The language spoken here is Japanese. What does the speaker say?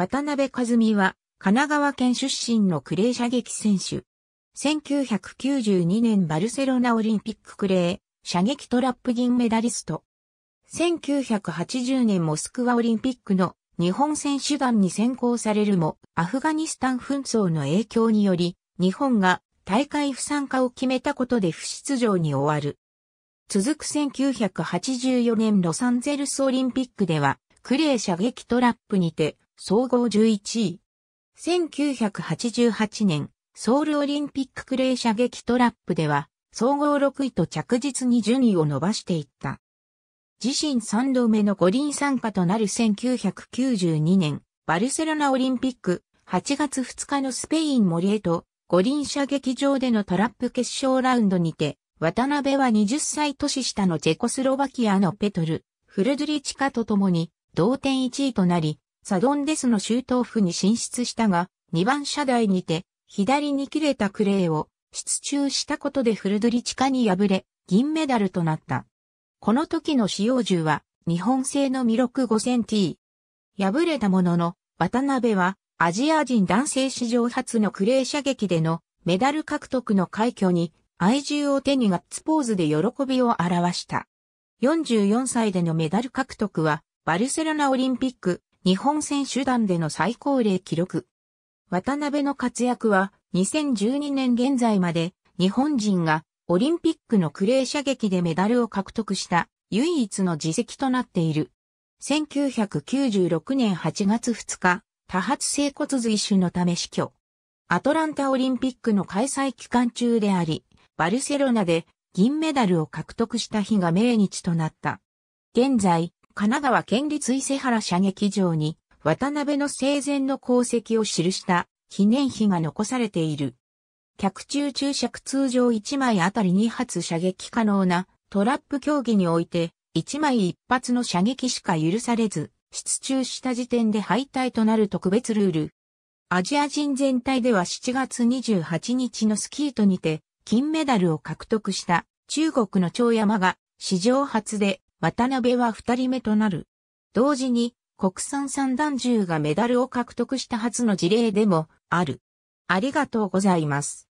渡辺和美は、神奈川県出身のクレー射撃選手。1992年バルセロナオリンピッククレー、射撃トラップ銀メダリスト。1980年モスクワオリンピックの日本選手団に選考されるも、アフガニスタン紛争の影響により、日本が大会不参加を決めたことで不出場に終わる。続く1984年ロサンゼルスオリンピックでは、クレー射撃トラップにて総合11位。1988年、ソウルオリンピッククレー射撃トラップでは、総合6位と着実に順位を伸ばしていった。自身3度目の五輪参加となる1992年、バルセロナオリンピック8月2日のスペイン森へと五輪射撃場でのトラップ決勝ラウンドにて、渡辺は20歳年下のチェコスロバキアのペトル、フルドリチカと共に同点1位となり、サドンデスのトオ府に進出したが、2番車台にて、左に切れたクレーを、失中したことでフルドリチカに敗れ、銀メダルとなった。この時の使用銃は、日本製のミロク 5000T。敗れたものの、渡辺は、アジア人男性史上初のクレー射撃でのメダル獲得の快挙に愛銃を手にガッツポーズで喜びを表した。44歳でのメダル獲得はバルセロナオリンピック日本選手団での最高齢記録。渡辺の活躍は2012年現在まで日本人がオリンピックのクレー射撃でメダルを獲得した唯一の自責となっている。1996年8月2日、多発性骨髄腫のため死去。アトランタオリンピックの開催期間中であり、バルセロナで銀メダルを獲得した日が命日となった。現在、神奈川県立伊勢原射撃場に、渡辺の生前の功績を記した記念碑が残されている。客中注釈通常1枚あたり2発射撃可能なトラップ競技において、1枚1発の射撃しか許されず、出中した時点で敗退となる特別ルール。アジア人全体では7月28日のスキートにて金メダルを獲得した中国の長山が史上初で渡辺は二人目となる。同時に、国産三段銃がメダルを獲得した初の事例でもある。ありがとうございます。